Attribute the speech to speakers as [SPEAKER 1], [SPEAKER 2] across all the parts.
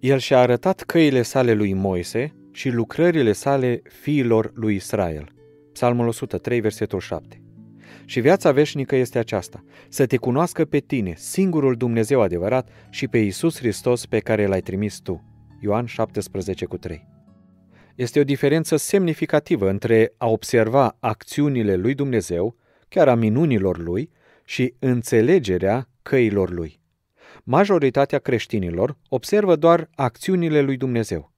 [SPEAKER 1] El și-a arătat căile sale lui Moise și lucrările sale fiilor lui Israel. Psalmul 103, versetul 7. Și viața veșnică este aceasta, să te cunoască pe tine, singurul Dumnezeu adevărat și pe Isus Hristos pe care l-ai trimis tu. Ioan 17 cu 3. Este o diferență semnificativă între a observa acțiunile lui Dumnezeu, chiar a minunilor lui, și înțelegerea căilor lui majoritatea creștinilor observă doar acțiunile lui Dumnezeu.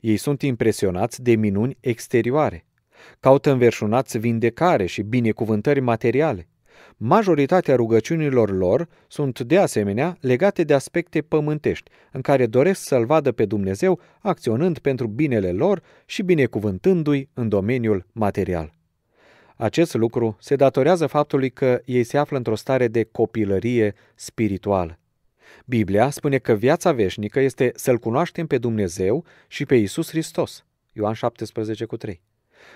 [SPEAKER 1] Ei sunt impresionați de minuni exterioare. Caută înverșunați vindecare și binecuvântări materiale. Majoritatea rugăciunilor lor sunt de asemenea legate de aspecte pământești, în care doresc să-L vadă pe Dumnezeu acționând pentru binele lor și binecuvântându-i în domeniul material. Acest lucru se datorează faptului că ei se află într-o stare de copilărie spirituală. Biblia spune că viața veșnică este să-L cunoaștem pe Dumnezeu și pe Isus Hristos. Ioan 17:3).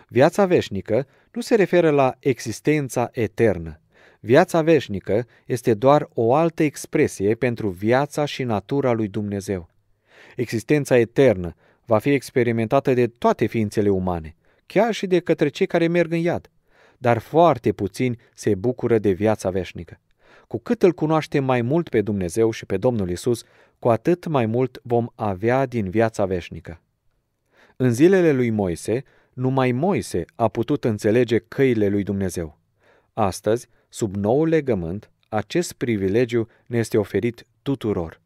[SPEAKER 1] Viața veșnică nu se referă la existența eternă. Viața veșnică este doar o altă expresie pentru viața și natura lui Dumnezeu. Existența eternă va fi experimentată de toate ființele umane, chiar și de către cei care merg în iad, dar foarte puțini se bucură de viața veșnică. Cu cât îl cunoaștem mai mult pe Dumnezeu și pe Domnul Isus, cu atât mai mult vom avea din viața veșnică. În zilele lui Moise, numai Moise a putut înțelege căile lui Dumnezeu. Astăzi, sub noul legământ, acest privilegiu ne este oferit tuturor.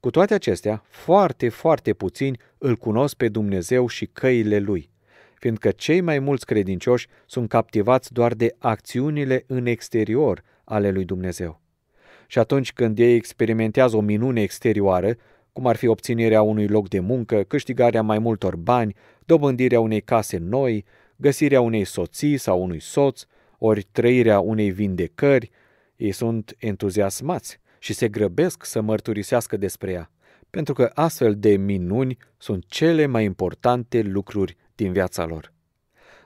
[SPEAKER 1] Cu toate acestea, foarte, foarte puțini îl cunosc pe Dumnezeu și căile lui, fiindcă cei mai mulți credincioși sunt captivați doar de acțiunile în exterior ale lui Dumnezeu. Și atunci când ei experimentează o minune exterioară, cum ar fi obținerea unui loc de muncă, câștigarea mai multor bani, dobândirea unei case noi, găsirea unei soții sau unui soț, ori trăirea unei vindecări, ei sunt entuziasmați și se grăbesc să mărturisească despre ea, pentru că astfel de minuni sunt cele mai importante lucruri din viața lor.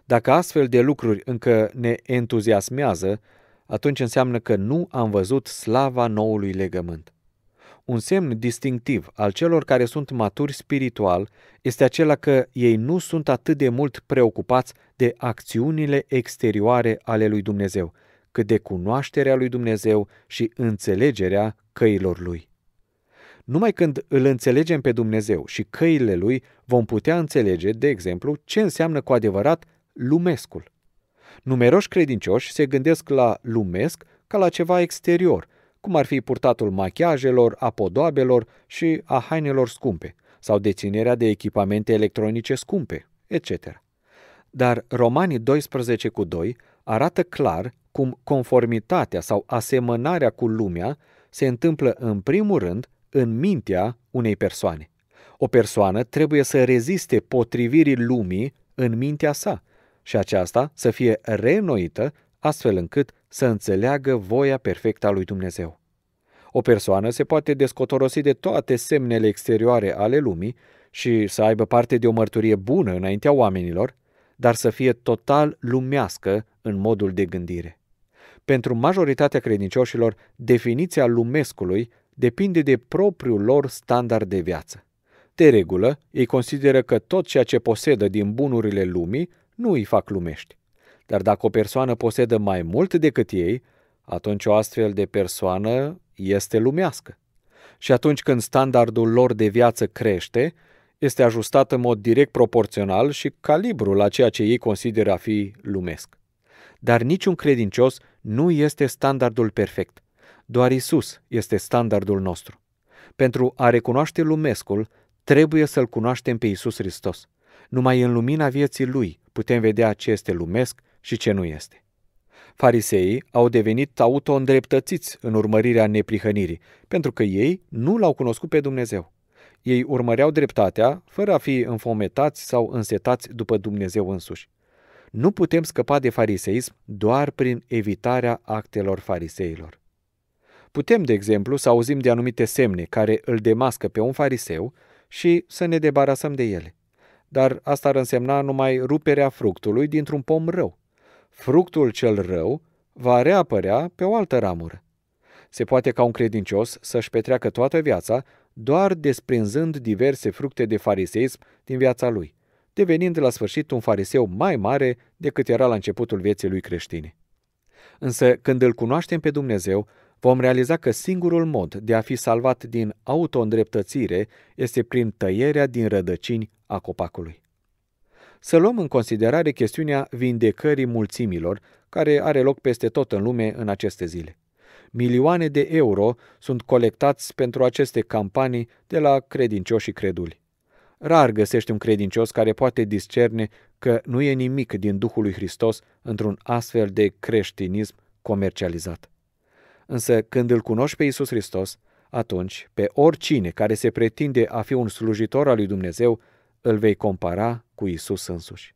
[SPEAKER 1] Dacă astfel de lucruri încă ne entuziasmează, atunci înseamnă că nu am văzut slava noului legământ. Un semn distinctiv al celor care sunt maturi spiritual este acela că ei nu sunt atât de mult preocupați de acțiunile exterioare ale lui Dumnezeu, cât de cunoașterea lui Dumnezeu și înțelegerea căilor lui. Numai când îl înțelegem pe Dumnezeu și căile lui, vom putea înțelege, de exemplu, ce înseamnă cu adevărat lumescul. Numeroși credincioși se gândesc la lumesc ca la ceva exterior, cum ar fi purtatul machiajelor, a podoabelor și a hainelor scumpe, sau deținerea de echipamente electronice scumpe, etc. Dar Romanii 12 cu 2 arată clar cum conformitatea sau asemănarea cu lumea se întâmplă în primul rând în mintea unei persoane. O persoană trebuie să reziste potrivirii lumii în mintea sa și aceasta să fie reînnoită astfel încât să înțeleagă voia perfectă a lui Dumnezeu. O persoană se poate descotorosi de toate semnele exterioare ale lumii și să aibă parte de o mărturie bună înaintea oamenilor, dar să fie total lumească în modul de gândire. Pentru majoritatea credincioșilor, definiția lumescului depinde de propriul lor standard de viață. De regulă, ei consideră că tot ceea ce posedă din bunurile lumii nu îi fac lumești. Dar dacă o persoană posedă mai mult decât ei, atunci o astfel de persoană este lumească. Și atunci când standardul lor de viață crește, este ajustat în mod direct proporțional și calibrul la ceea ce ei consideră a fi lumesc. Dar niciun credincios nu este standardul perfect. Doar Isus este standardul nostru. Pentru a recunoaște lumescul, trebuie să-L cunoaștem pe Isus Hristos. Numai în lumina vieții lui putem vedea ce este lumesc și ce nu este. Fariseii au devenit auto-îndreptățiți în urmărirea neprihănirii, pentru că ei nu l-au cunoscut pe Dumnezeu. Ei urmăreau dreptatea fără a fi înfometați sau însetați după Dumnezeu însuși. Nu putem scăpa de fariseism doar prin evitarea actelor fariseilor. Putem, de exemplu, să auzim de anumite semne care îl demască pe un fariseu și să ne debarasăm de ele dar asta ar însemna numai ruperea fructului dintr-un pom rău. Fructul cel rău va reapărea pe o altă ramură. Se poate ca un credincios să-și petreacă toată viața doar desprinzând diverse fructe de fariseism din viața lui, devenind la sfârșit un fariseu mai mare decât era la începutul vieții lui creștine. Însă, când îl cunoaștem pe Dumnezeu, vom realiza că singurul mod de a fi salvat din autoîndreptățire este prin tăierea din rădăcini a copacului. Să luăm în considerare chestiunea vindecării mulțimilor, care are loc peste tot în lume în aceste zile. Milioane de euro sunt colectați pentru aceste campanii de la credincioși creduli. Rar găsești un credincios care poate discerne că nu e nimic din Duhul lui Hristos într-un astfel de creștinism comercializat. Însă când îl cunoști pe Isus Hristos, atunci pe oricine care se pretinde a fi un slujitor al lui Dumnezeu, îl vei compara cu Isus însuși.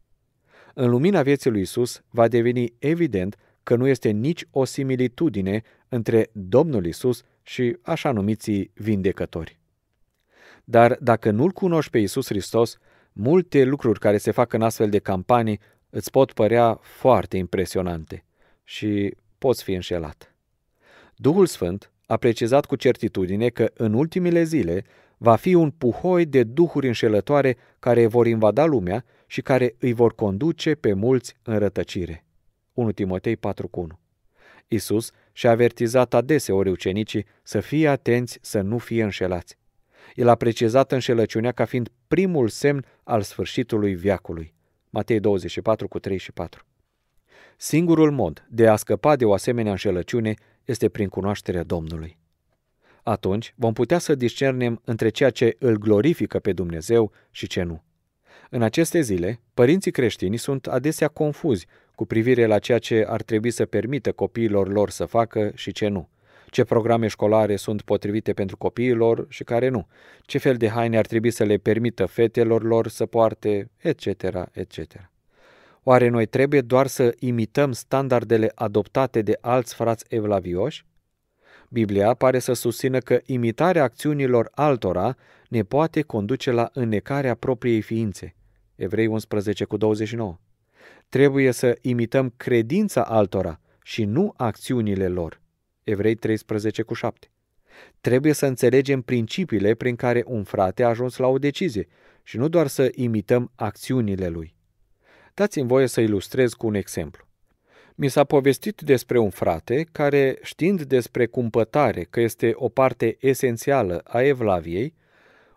[SPEAKER 1] În lumina vieții lui Isus va deveni evident că nu este nici o similitudine între Domnul Isus și așa numiții vindecători. Dar dacă nu-L cunoști pe Isus Hristos, multe lucruri care se fac în astfel de campanii îți pot părea foarte impresionante și poți fi înșelat. Duhul Sfânt a precizat cu certitudine că în ultimile zile va fi un puhoi de duhuri înșelătoare care vor invada lumea și care îi vor conduce pe mulți în rătăcire. 1 Timotei 4,1 Isus și-a avertizat adeseori ucenicii să fie atenți să nu fie înșelați. El a precizat înșelăciunea ca fiind primul semn al sfârșitului viacului. Matei 24 cu 34. Singurul mod de a scăpa de o asemenea înșelăciune este prin cunoașterea Domnului. Atunci vom putea să discernem între ceea ce îl glorifică pe Dumnezeu și ce nu. În aceste zile, părinții creștini sunt adesea confuzi cu privire la ceea ce ar trebui să permită copiilor lor să facă și ce nu, ce programe școlare sunt potrivite pentru copiilor și care nu, ce fel de haine ar trebui să le permită fetelor lor să poarte, etc., etc. Oare noi trebuie doar să imităm standardele adoptate de alți frați evlavioși? Biblia pare să susțină că imitarea acțiunilor altora ne poate conduce la înnecarea propriei ființe. Evrei 11 cu 29. Trebuie să imităm credința altora și nu acțiunile lor. Evrei 13 cu 7. Trebuie să înțelegem principiile prin care un frate a ajuns la o decizie și nu doar să imităm acțiunile lui. Dați-mi voie să ilustrez cu un exemplu. Mi s-a povestit despre un frate care, știind despre cumpătare că este o parte esențială a evlaviei,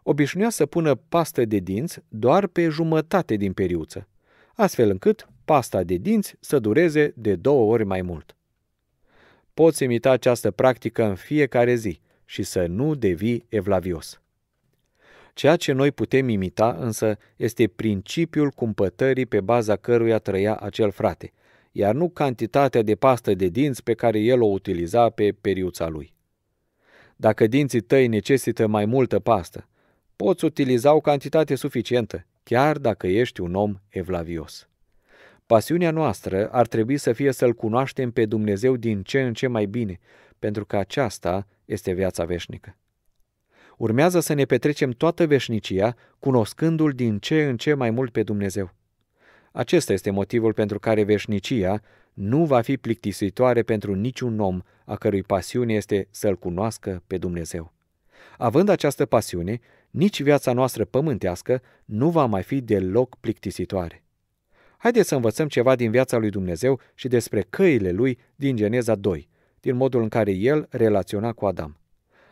[SPEAKER 1] obișnuia să pună pastă de dinți doar pe jumătate din periuță, astfel încât pasta de dinți să dureze de două ori mai mult. Poți imita această practică în fiecare zi și să nu devii evlavios. Ceea ce noi putem imita însă este principiul cumpătării pe baza căruia trăia acel frate, iar nu cantitatea de pastă de dinți pe care el o utiliza pe periuța lui. Dacă dinții tăi necesită mai multă pastă, poți utiliza o cantitate suficientă, chiar dacă ești un om evlavios. Pasiunea noastră ar trebui să fie să-L cunoaștem pe Dumnezeu din ce în ce mai bine, pentru că aceasta este viața veșnică urmează să ne petrecem toată veșnicia cunoscându-L din ce în ce mai mult pe Dumnezeu. Acesta este motivul pentru care veșnicia nu va fi plictisitoare pentru niciun om a cărui pasiune este să-L cunoască pe Dumnezeu. Având această pasiune, nici viața noastră pământească nu va mai fi deloc plictisitoare. Haideți să învățăm ceva din viața lui Dumnezeu și despre căile lui din Geneza 2, din modul în care el relaționa cu Adam.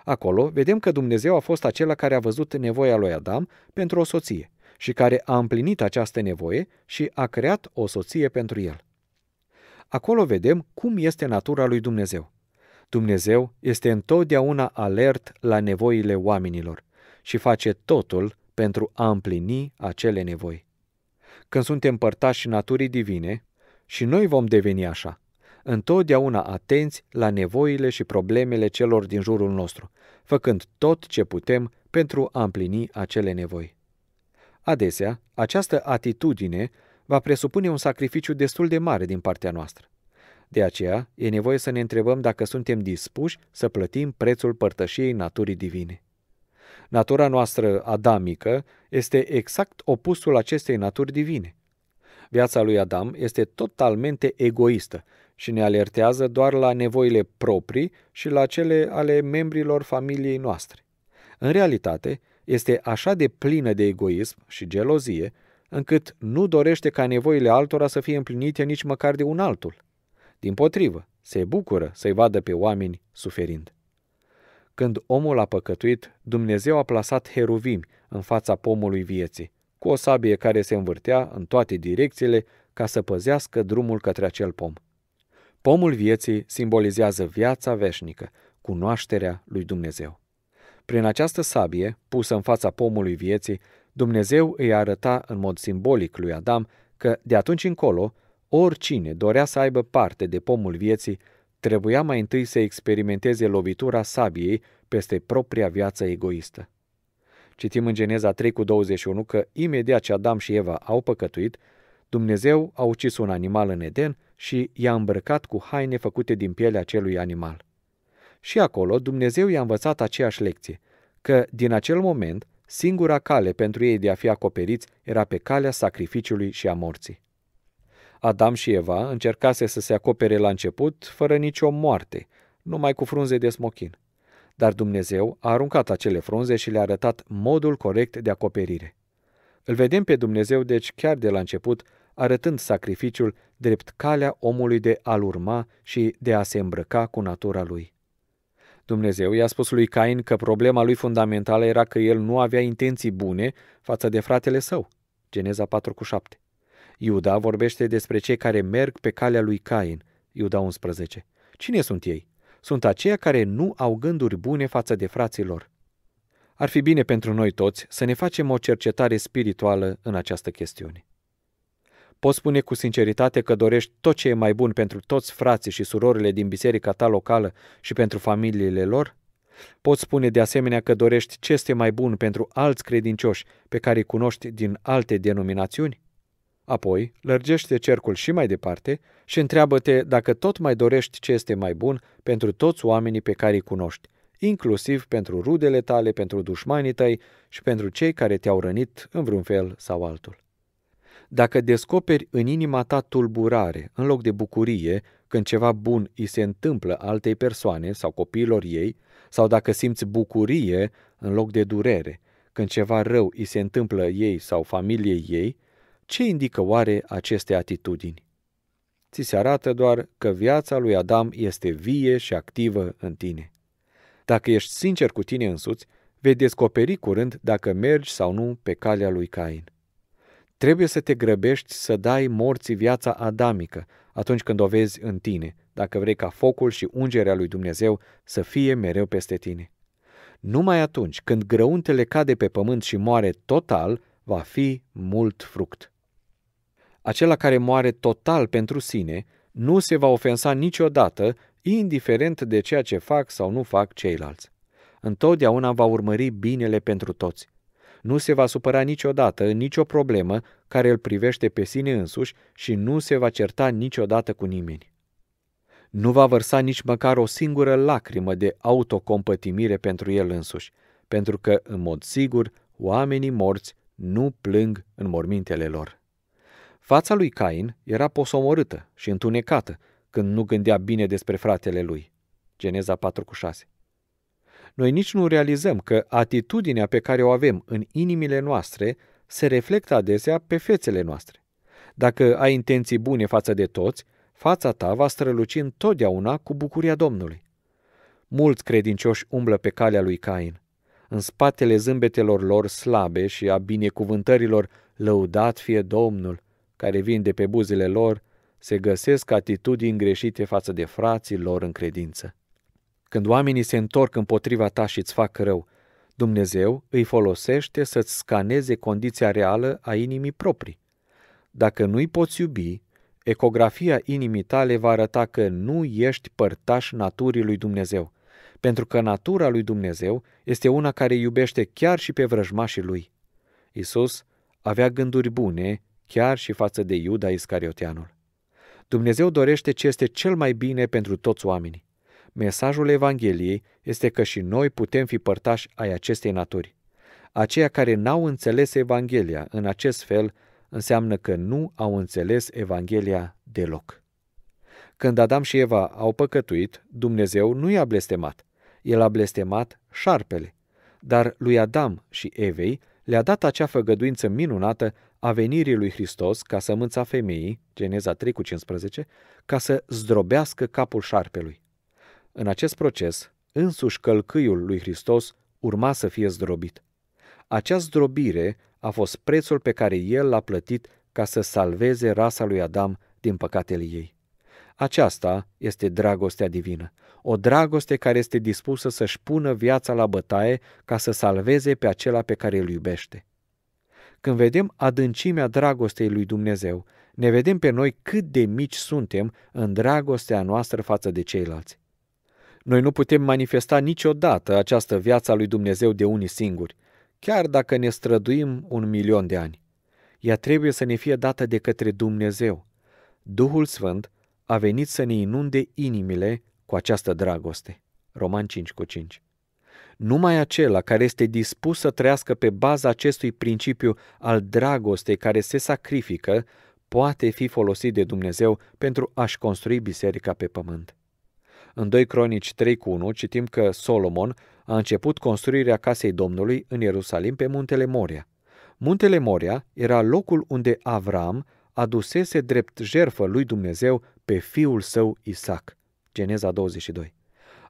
[SPEAKER 1] Acolo vedem că Dumnezeu a fost acela care a văzut nevoia lui Adam pentru o soție și care a împlinit această nevoie și a creat o soție pentru el. Acolo vedem cum este natura lui Dumnezeu. Dumnezeu este întotdeauna alert la nevoile oamenilor și face totul pentru a împlini acele nevoi. Când suntem părtași naturii divine, și noi vom deveni așa întotdeauna atenți la nevoile și problemele celor din jurul nostru, făcând tot ce putem pentru a împlini acele nevoi. Adesea, această atitudine va presupune un sacrificiu destul de mare din partea noastră. De aceea, e nevoie să ne întrebăm dacă suntem dispuși să plătim prețul părtășiei naturii divine. Natura noastră adamică este exact opusul acestei naturi divine. Viața lui Adam este totalmente egoistă și ne alertează doar la nevoile proprii și la cele ale membrilor familiei noastre. În realitate, este așa de plină de egoism și gelozie, încât nu dorește ca nevoile altora să fie împlinite nici măcar de un altul. Din potrivă, se bucură să-i vadă pe oameni suferind. Când omul a păcătuit, Dumnezeu a plasat heruvimi în fața pomului vieții, cu o sabie care se învârtea în toate direcțiile ca să păzească drumul către acel pom. Pomul vieții simbolizează viața veșnică, cunoașterea lui Dumnezeu. Prin această sabie, pusă în fața pomului vieții, Dumnezeu îi arăta în mod simbolic lui Adam că, de atunci încolo, oricine dorea să aibă parte de pomul vieții, trebuia mai întâi să experimenteze lovitura sabiei peste propria viață egoistă. Citim în Geneza 3 cu 21 că imediat ce Adam și Eva au păcătuit, Dumnezeu a ucis un animal în Eden și i-a îmbrăcat cu haine făcute din pielea acelui animal. Și acolo Dumnezeu i-a învățat aceeași lecție, că din acel moment singura cale pentru ei de a fi acoperiți era pe calea sacrificiului și a morții. Adam și Eva încercase să se acopere la început fără nicio moarte, numai cu frunze de smochin. Dar Dumnezeu a aruncat acele frunze și le-a arătat modul corect de acoperire. Îl vedem pe Dumnezeu, deci, chiar de la început, arătând sacrificiul drept calea omului de a-l urma și de a se îmbrăca cu natura lui. Dumnezeu i-a spus lui Cain că problema lui fundamentală era că el nu avea intenții bune față de fratele său. Geneza 4:7. Iuda vorbește despre cei care merg pe calea lui Cain. Iuda 11. Cine sunt ei? Sunt aceia care nu au gânduri bune față de fraților. Ar fi bine pentru noi toți să ne facem o cercetare spirituală în această chestiune. Poți spune cu sinceritate că dorești tot ce e mai bun pentru toți frații și surorile din biserica ta locală și pentru familiile lor? Poți spune de asemenea că dorești ce este mai bun pentru alți credincioși pe care îi cunoști din alte denominațiuni? Apoi, lărgește cercul și mai departe și întreabă-te dacă tot mai dorești ce este mai bun pentru toți oamenii pe care îi cunoști, inclusiv pentru rudele tale, pentru dușmanii tăi și pentru cei care te-au rănit în vreun fel sau altul. Dacă descoperi în inima ta tulburare, în loc de bucurie, când ceva bun îi se întâmplă altei persoane sau copiilor ei, sau dacă simți bucurie în loc de durere, când ceva rău îi se întâmplă ei sau familiei ei, ce indică oare aceste atitudini? Ți se arată doar că viața lui Adam este vie și activă în tine. Dacă ești sincer cu tine însuți, vei descoperi curând dacă mergi sau nu pe calea lui Cain. Trebuie să te grăbești să dai morții viața adamică atunci când o vezi în tine, dacă vrei ca focul și ungerea lui Dumnezeu să fie mereu peste tine. Numai atunci când grăuntele cade pe pământ și moare total, va fi mult fruct. Acela care moare total pentru sine nu se va ofensa niciodată, indiferent de ceea ce fac sau nu fac ceilalți. Întotdeauna va urmări binele pentru toți nu se va supăra niciodată în nicio problemă care îl privește pe sine însuși și nu se va certa niciodată cu nimeni. Nu va vărsa nici măcar o singură lacrimă de autocompătimire pentru el însuși, pentru că, în mod sigur, oamenii morți nu plâng în mormintele lor. Fața lui Cain era posomorâtă și întunecată când nu gândea bine despre fratele lui. Geneza 46. cu noi nici nu realizăm că atitudinea pe care o avem în inimile noastre se reflectă adesea pe fețele noastre. Dacă ai intenții bune față de toți, fața ta va străluci întotdeauna cu bucuria Domnului. Mulți credincioși umblă pe calea lui Cain. În spatele zâmbetelor lor slabe și a binecuvântărilor lăudat fie Domnul, care vin de pe buzele lor, se găsesc atitudini greșite față de frații lor în credință. Când oamenii se întorc împotriva ta și îți fac rău, Dumnezeu îi folosește să-ți scaneze condiția reală a inimii proprii. Dacă nu-i poți iubi, ecografia inimii tale va arăta că nu ești părtaș naturii lui Dumnezeu, pentru că natura lui Dumnezeu este una care iubește chiar și pe vrăjmașii lui. Isus avea gânduri bune chiar și față de Iuda Iscarioteanul. Dumnezeu dorește ce este cel mai bine pentru toți oamenii. Mesajul Evangheliei este că și noi putem fi părtași ai acestei naturi. Aceia care n-au înțeles Evanghelia în acest fel înseamnă că nu au înțeles Evanghelia deloc. Când Adam și Eva au păcătuit, Dumnezeu nu i-a blestemat. El a blestemat șarpele. Dar lui Adam și Evei le-a dat acea făgăduință minunată a venirii lui Hristos ca sămânța femeii, Geneza 3 cu 15, ca să zdrobească capul șarpelui. În acest proces, însuși călcâiul lui Hristos urma să fie zdrobit. Această zdrobire a fost prețul pe care el l-a plătit ca să salveze rasa lui Adam din păcatele ei. Aceasta este dragostea divină, o dragoste care este dispusă să-și pună viața la bătaie ca să salveze pe acela pe care îl iubește. Când vedem adâncimea dragostei lui Dumnezeu, ne vedem pe noi cât de mici suntem în dragostea noastră față de ceilalți. Noi nu putem manifesta niciodată această viață a lui Dumnezeu de unii singuri, chiar dacă ne străduim un milion de ani. Ea trebuie să ne fie dată de către Dumnezeu. Duhul Sfânt a venit să ne inunde inimile cu această dragoste. Roman 5 cu 5. Numai acela care este dispus să trăiască pe baza acestui principiu al dragostei care se sacrifică, poate fi folosit de Dumnezeu pentru a-și construi biserica pe pământ. În 2 Cronici 3 cu 1 citim că Solomon a început construirea casei Domnului în Ierusalim pe muntele Moria. Muntele Moria era locul unde Avram adusese drept jerfă lui Dumnezeu pe fiul său Isaac. Geneza 22.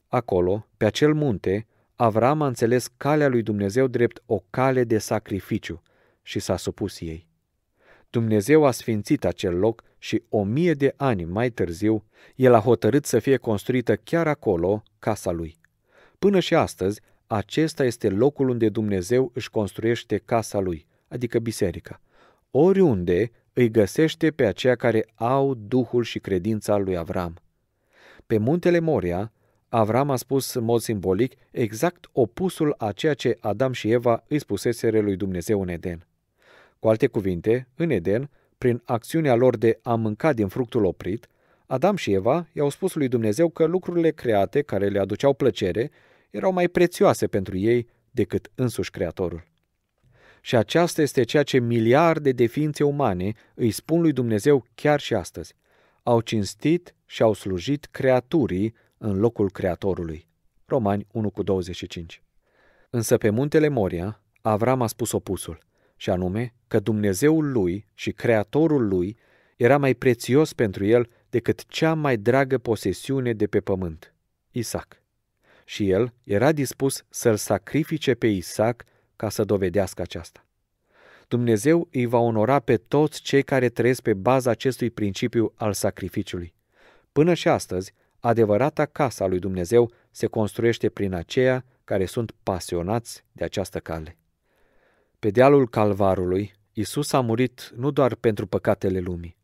[SPEAKER 1] Acolo, pe acel munte, Avram a înțeles calea lui Dumnezeu drept o cale de sacrificiu și s-a supus ei. Dumnezeu a sfințit acel loc și o mie de ani mai târziu, el a hotărât să fie construită chiar acolo casa lui. Până și astăzi, acesta este locul unde Dumnezeu își construiește casa lui, adică biserica. Oriunde îi găsește pe aceia care au Duhul și credința lui Avram. Pe muntele Moria, Avram a spus în mod simbolic exact opusul a ceea ce Adam și Eva îi spuseseră lui Dumnezeu în Eden. Cu alte cuvinte, în Eden, prin acțiunea lor de a mânca din fructul oprit, Adam și Eva i-au spus lui Dumnezeu că lucrurile create care le aduceau plăcere erau mai prețioase pentru ei decât însuși Creatorul. Și aceasta este ceea ce miliarde de ființe umane îi spun lui Dumnezeu chiar și astăzi. Au cinstit și au slujit creaturii în locul Creatorului. Romani 1:25. Însă pe muntele Moria, Avram a spus opusul – și anume că Dumnezeul lui și Creatorul lui era mai prețios pentru el decât cea mai dragă posesiune de pe pământ, Isaac. Și el era dispus să-l sacrifice pe Isaac ca să dovedească aceasta. Dumnezeu îi va onora pe toți cei care trăiesc pe baza acestui principiu al sacrificiului. Până și astăzi, adevărata casa lui Dumnezeu se construiește prin aceia care sunt pasionați de această cale. Pe dealul Calvarului, Isus a murit nu doar pentru păcatele lumii.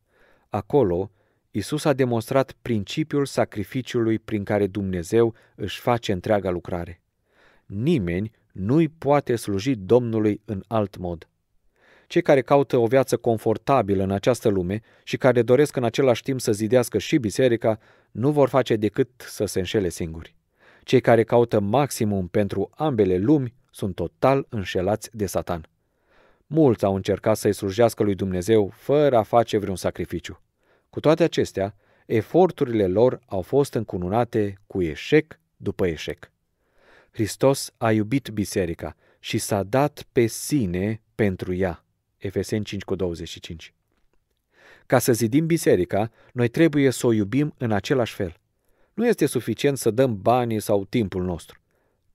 [SPEAKER 1] Acolo, Isus a demonstrat principiul sacrificiului prin care Dumnezeu își face întreaga lucrare. Nimeni nu-i poate sluji Domnului în alt mod. Cei care caută o viață confortabilă în această lume și care doresc în același timp să zidească și biserica, nu vor face decât să se înșele singuri. Cei care caută maximum pentru ambele lumi sunt total înșelați de Satan. Mulți au încercat să-i slujească lui Dumnezeu fără a face vreun sacrificiu. Cu toate acestea, eforturile lor au fost încununate cu eșec după eșec. Hristos a iubit biserica și s-a dat pe sine pentru ea. Efeseni 5:25. Ca să zidim biserica, noi trebuie să o iubim în același fel. Nu este suficient să dăm banii sau timpul nostru.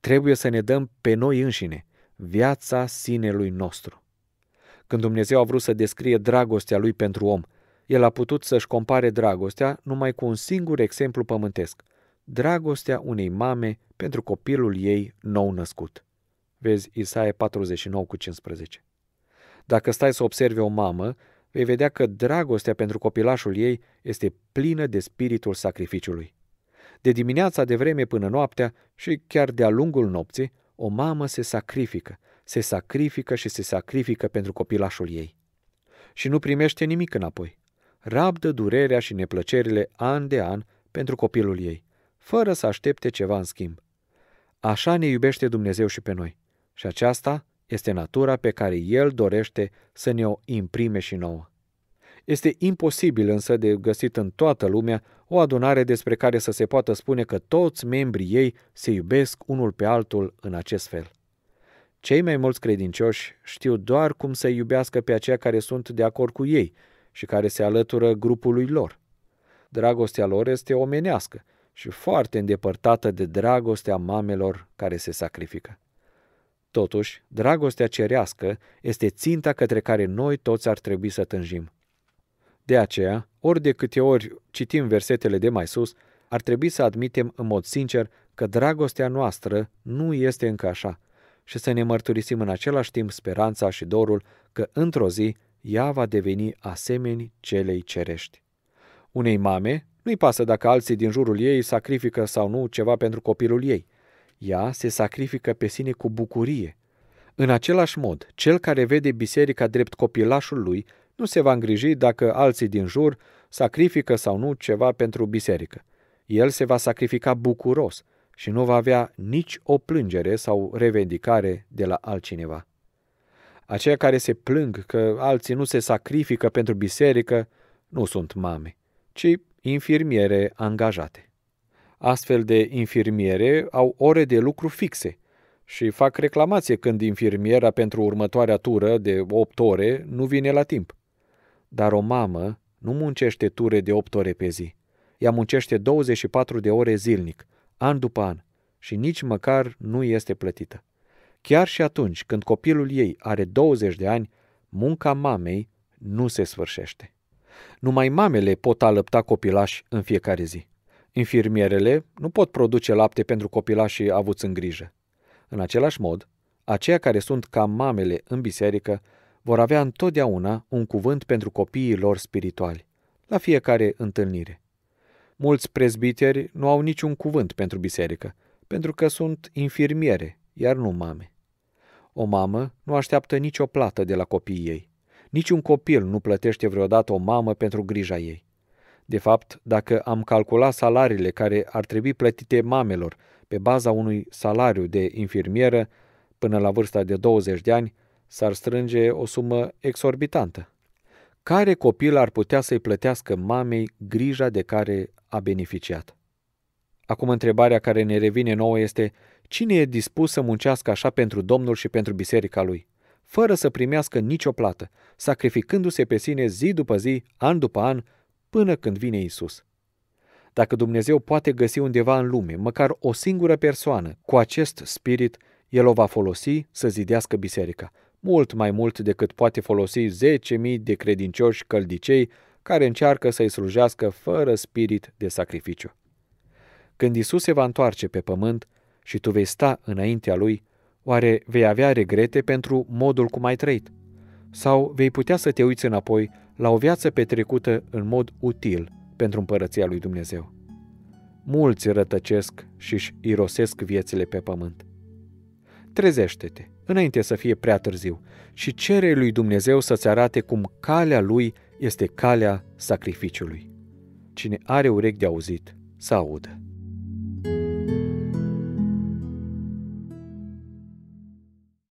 [SPEAKER 1] Trebuie să ne dăm pe noi înșine, viața sinelui nostru. Când Dumnezeu a vrut să descrie dragostea lui pentru om, el a putut să-și compare dragostea numai cu un singur exemplu pământesc, dragostea unei mame pentru copilul ei nou născut. Vezi Isaia 49 cu 15. Dacă stai să observi o mamă, vei vedea că dragostea pentru copilașul ei este plină de spiritul sacrificiului. De dimineața de vreme până noaptea și chiar de-a lungul nopții, o mamă se sacrifică, se sacrifică și se sacrifică pentru copilașul ei. Și nu primește nimic înapoi. Rabdă durerea și neplăcerile an de an pentru copilul ei, fără să aștepte ceva în schimb. Așa ne iubește Dumnezeu și pe noi. Și aceasta este natura pe care El dorește să ne o imprime și nouă. Este imposibil însă de găsit în toată lumea o adunare despre care să se poată spune că toți membrii ei se iubesc unul pe altul în acest fel. Cei mai mulți credincioși știu doar cum să iubească pe aceia care sunt de acord cu ei și care se alătură grupului lor. Dragostea lor este omenească și foarte îndepărtată de dragostea mamelor care se sacrifică. Totuși, dragostea cerească este ținta către care noi toți ar trebui să tânjim. De aceea, ori de câte ori citim versetele de mai sus, ar trebui să admitem în mod sincer că dragostea noastră nu este încă așa – și să ne mărturisim în același timp speranța și dorul că într-o zi ea va deveni asemeni celei cerești. Unei mame nu-i pasă dacă alții din jurul ei sacrifică sau nu ceva pentru copilul ei. Ea se sacrifică pe sine cu bucurie. În același mod, cel care vede biserica drept copilașul lui nu se va îngriji dacă alții din jur sacrifică sau nu ceva pentru biserică. El se va sacrifica bucuros, și nu va avea nici o plângere sau revendicare de la altcineva. Aceia care se plâng că alții nu se sacrifică pentru biserică nu sunt mame, ci infirmiere angajate. Astfel de infirmiere au ore de lucru fixe și fac reclamație când infirmiera pentru următoarea tură de 8 ore nu vine la timp. Dar o mamă nu muncește ture de 8 ore pe zi. Ea muncește 24 de ore zilnic – an după an, și nici măcar nu este plătită. Chiar și atunci când copilul ei are 20 de ani, munca mamei nu se sfârșește. Numai mamele pot alăpta copilași în fiecare zi. Infirmierele nu pot produce lapte pentru copilașii avuți în grijă. În același mod, aceia care sunt ca mamele în biserică vor avea întotdeauna un cuvânt pentru copiii lor spirituali, la fiecare întâlnire. Mulți prezbiteri nu au niciun cuvânt pentru biserică, pentru că sunt infirmiere, iar nu mame. O mamă nu așteaptă nicio plată de la copiii ei. Niciun copil nu plătește vreodată o mamă pentru grija ei. De fapt, dacă am calculat salariile care ar trebui plătite mamelor pe baza unui salariu de infirmieră până la vârsta de 20 de ani, s-ar strânge o sumă exorbitantă. Care copil ar putea să-i plătească mamei grija de care a beneficiat. Acum întrebarea care ne revine nouă este cine e dispus să muncească așa pentru Domnul și pentru biserica lui, fără să primească nicio plată, sacrificându-se pe sine zi după zi, an după an, până când vine Isus. Dacă Dumnezeu poate găsi undeva în lume, măcar o singură persoană cu acest spirit, el o va folosi să zidească biserica, mult mai mult decât poate folosi 10.000 de credincioși căldicei care încearcă să-i slujească fără spirit de sacrificiu. Când Isus se va întoarce pe pământ și tu vei sta înaintea lui, oare vei avea regrete pentru modul cum ai trăit? Sau vei putea să te uiți înapoi la o viață petrecută în mod util pentru împărăția lui Dumnezeu? Mulți rătăcesc și își irosesc viețile pe pământ. Trezește-te, înainte să fie prea târziu, și cere lui Dumnezeu să-ți arate cum calea lui este calea sacrificiului. Cine are urechi de auzit, să audă.